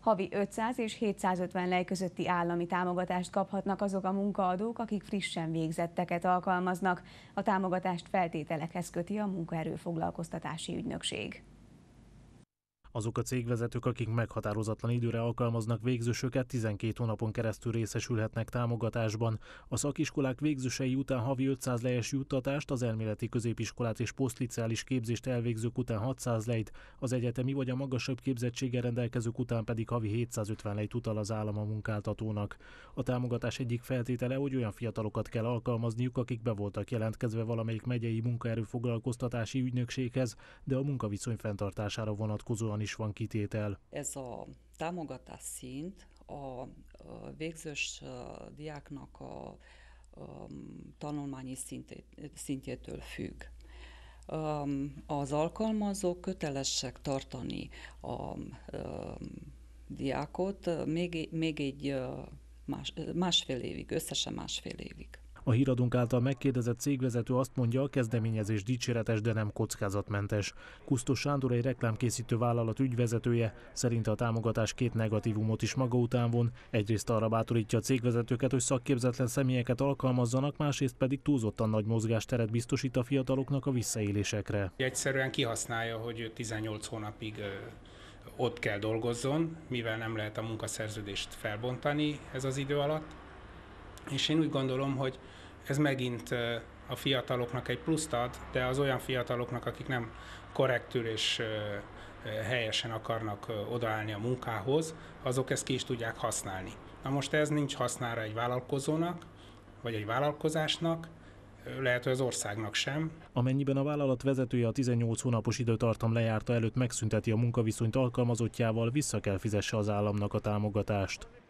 Havi 500 és 750 lej közötti állami támogatást kaphatnak azok a munkaadók, akik frissen végzetteket alkalmaznak. A támogatást feltételekhez köti a munkaerőfoglalkoztatási ügynökség. Azok a cégvezetők, akik meghatározatlan időre alkalmaznak végzősöket, 12 hónapon keresztül részesülhetnek támogatásban. A szakiskolák végzősei után havi 500 lejes juttatást, az elméleti középiskolát és posztliciális képzést elvégzők után 600 lejt, az egyetemi vagy a magasabb képzettséggel rendelkezők után pedig havi 750 lejt utal az állam a munkáltatónak. A támogatás egyik feltétele, hogy olyan fiatalokat kell alkalmazniuk, akik be voltak jelentkezve valamelyik megyei munkaerőfoglalkoztatási ügynökséghez, de a munkaviszony fenntartására vonatkozóan iskolákban is van kitétel. Ez a támogatás szint a végzős diáknak a tanulmányi szintjétől függ. Az alkalmazók kötelesek tartani a diákot még, még egy más, másfél évig, összesen másfél évig. A híradunk által megkérdezett cégvezető azt mondja, a kezdeményezés dicséretes, de nem kockázatmentes. Kusztos Sándor egy reklámkészítő vállalat ügyvezetője szerint a támogatás két negatívumot is maga után von. Egyrészt arra bátorítja a cégvezetőket, hogy szakképzetlen személyeket alkalmazzanak, másrészt pedig túlzottan nagy mozgásteret biztosít a fiataloknak a visszaélésekre. Egyszerűen kihasználja, hogy 18 hónapig ott kell dolgozzon, mivel nem lehet a munkaszerződést felbontani ez az idő alatt, és én úgy gondolom, hogy ez megint a fiataloknak egy pluszt ad, de az olyan fiataloknak, akik nem korrektül és helyesen akarnak odaállni a munkához, azok ezt ki is tudják használni. Na most ez nincs hasznára egy vállalkozónak, vagy egy vállalkozásnak, lehet, hogy az országnak sem. Amennyiben a vállalat vezetője a 18 hónapos időtartam lejárta előtt megszünteti a munkaviszonyt alkalmazottjával, vissza kell fizesse az államnak a támogatást.